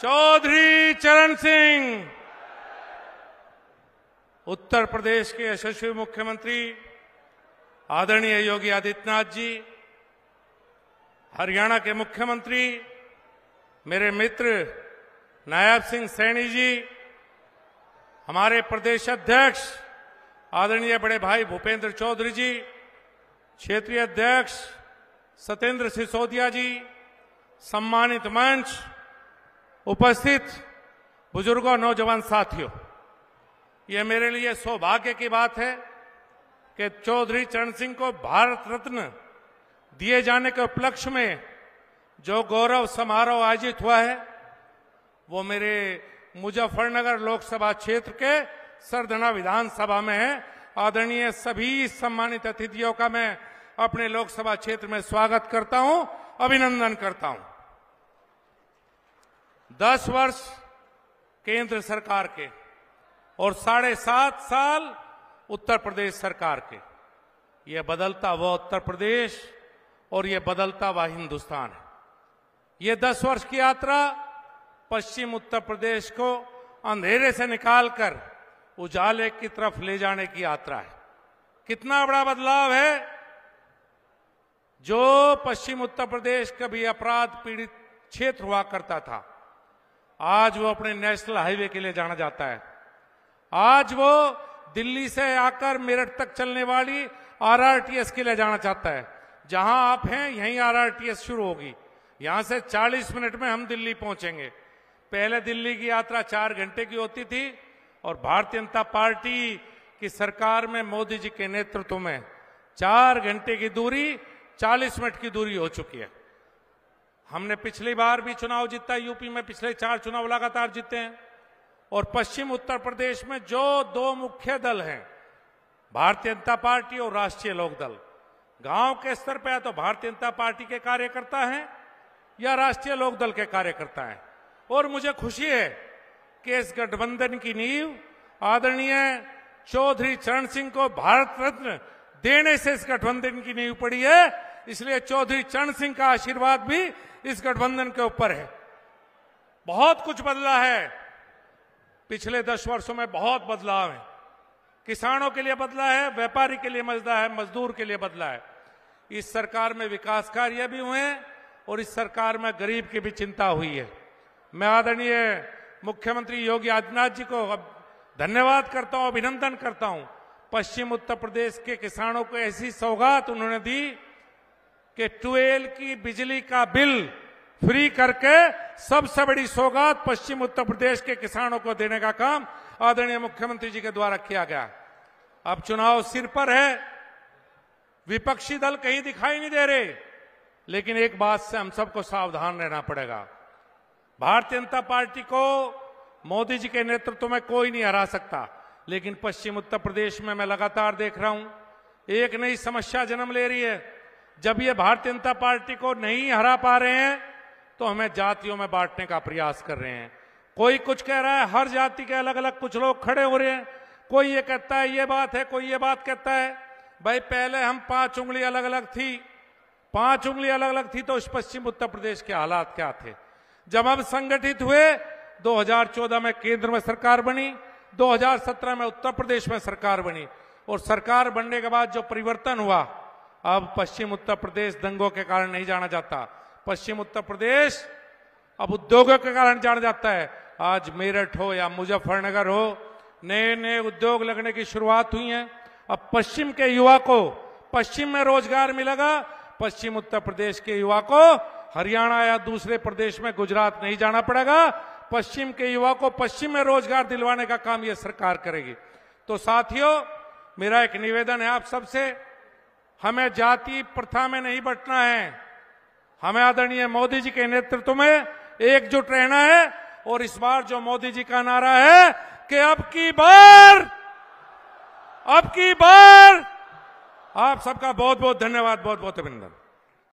चौधरी चरण सिंह उत्तर प्रदेश के यशस्वी मुख्यमंत्री आदरणीय योगी आदित्यनाथ जी हरियाणा के मुख्यमंत्री मेरे मित्र नायब सिंह सैनी जी हमारे प्रदेश अध्यक्ष आदरणीय बड़े भाई भूपेंद्र चौधरी जी क्षेत्रीय अध्यक्ष सत्येंद्र सिसोदिया जी सम्मानित मंच उपस्थित बुजुर्गों नौजवान साथियों ये मेरे लिए सौभाग्य की बात है कि चौधरी चरण सिंह को भारत रत्न दिए जाने के उपलक्ष्य में जो गौरव समारोह आयोजित हुआ है वो मेरे मुजफ्फरनगर लोकसभा क्षेत्र के सरधना विधानसभा में है आदरणीय सभी सम्मानित अतिथियों का मैं अपने लोकसभा क्षेत्र में स्वागत करता हूं अभिनंदन करता हूं दस वर्ष केंद्र सरकार के और साढ़े सात साल उत्तर प्रदेश सरकार के यह बदलता वह उत्तर प्रदेश और यह बदलता वह हिंदुस्तान है यह दस वर्ष की यात्रा पश्चिम उत्तर प्रदेश को अंधेरे से निकालकर उजाले की तरफ ले जाने की यात्रा है कितना बड़ा बदलाव है जो पश्चिम उत्तर प्रदेश कभी अपराध पीड़ित क्षेत्र हुआ करता था आज वो अपने नेशनल हाईवे के लिए जाना जाता है आज वो दिल्ली से आकर मेरठ तक चलने वाली आरआरटीएस के लिए जाना चाहता है जहां आप हैं यहीं आरआरटीएस शुरू होगी यहां से 40 मिनट में हम दिल्ली पहुंचेंगे पहले दिल्ली की यात्रा चार घंटे की होती थी और भारतीय जनता पार्टी की सरकार में मोदी जी के नेतृत्व में चार घंटे की दूरी चालीस मिनट की दूरी हो चुकी है हमने पिछली बार भी चुनाव जीता यूपी में पिछले चार चुनाव लगातार जीते हैं और पश्चिम उत्तर प्रदेश में जो दो मुख्य दल हैं भारतीय जनता पार्टी और राष्ट्रीय लोकदल गांव के स्तर पर या तो भारतीय जनता पार्टी के कार्यकर्ता हैं या राष्ट्रीय लोकदल के कार्यकर्ता हैं और मुझे खुशी है कि इस गठबंधन की नींव आदरणीय चौधरी चरण सिंह को भारत रत्न देने से इस गठबंधन की नींव पड़ी है इसलिए चौधरी चरण सिंह का आशीर्वाद भी इस गठबंधन के ऊपर है बहुत कुछ बदला है पिछले दस वर्षों में बहुत बदलाव है किसानों के लिए बदला है व्यापारी के लिए बदला है मजदूर के लिए बदला है इस सरकार में विकास कार्य भी हुए हैं और इस सरकार में गरीब की भी चिंता हुई है मैं आदरणीय मुख्यमंत्री योगी आदित्यनाथ जी को धन्यवाद करता हूं अभिनंदन करता हूं पश्चिम उत्तर प्रदेश के किसानों को ऐसी सौगात उन्होंने दी कि ट्वेल की बिजली का बिल फ्री करके सबसे बड़ी सौगात पश्चिम उत्तर प्रदेश के किसानों को देने का काम आदरणीय मुख्यमंत्री जी के द्वारा किया गया अब चुनाव सिर पर है विपक्षी दल कहीं दिखाई नहीं दे रहे लेकिन एक बात से हम सबको सावधान रहना पड़ेगा भारतीय जनता पार्टी को मोदी जी के नेतृत्व में कोई नहीं हरा सकता लेकिन पश्चिम उत्तर प्रदेश में मैं लगातार देख रहा हूं एक नई समस्या जन्म ले रही है जब ये भारतीय जनता पार्टी को नहीं हरा पा रहे हैं तो हमें जातियों में बांटने का प्रयास कर रहे हैं कोई कुछ कह रहा है हर जाति के अलग अलग कुछ लोग खड़े हो रहे हैं कोई ये कहता है ये बात है कोई ये बात कहता है भाई पहले हम पांच उंगली अलग अलग थी पांच उंगली अलग अलग थी तो इस पश्चिम उत्तर प्रदेश के हालात क्या थे जब हम संगठित हुए 2014 में केंद्र में सरकार बनी 2017 में उत्तर प्रदेश में सरकार बनी और सरकार बनने के बाद जो परिवर्तन हुआ अब पश्चिम उत्तर प्रदेश दंगों के कारण नहीं जाना जाता पश्चिम उत्तर प्रदेश अब उद्योगों के कारण जाना जाता है आज मेरठ हो या मुजफ्फरनगर हो नए नए उद्योग लगने की शुरुआत हुई है अब पश्चिम के युवा को पश्चिम में रोजगार मिलेगा पश्चिम उत्तर प्रदेश के युवा को हरियाणा या दूसरे प्रदेश में गुजरात नहीं जाना पड़ेगा पश्चिम के युवा को पश्चिम में रोजगार दिलवाने का काम यह सरकार करेगी तो साथियों मेरा एक निवेदन है आप सबसे हमें जाति प्रथा में नहीं बटना है हमें आदरणीय मोदी जी के नेतृत्व में एकजुट रहना है और इस बार जो मोदी जी का नारा है कि अब की बार अब की बार आप सबका बहुत बहुत धन्यवाद बहुत बहुत अभिनंदन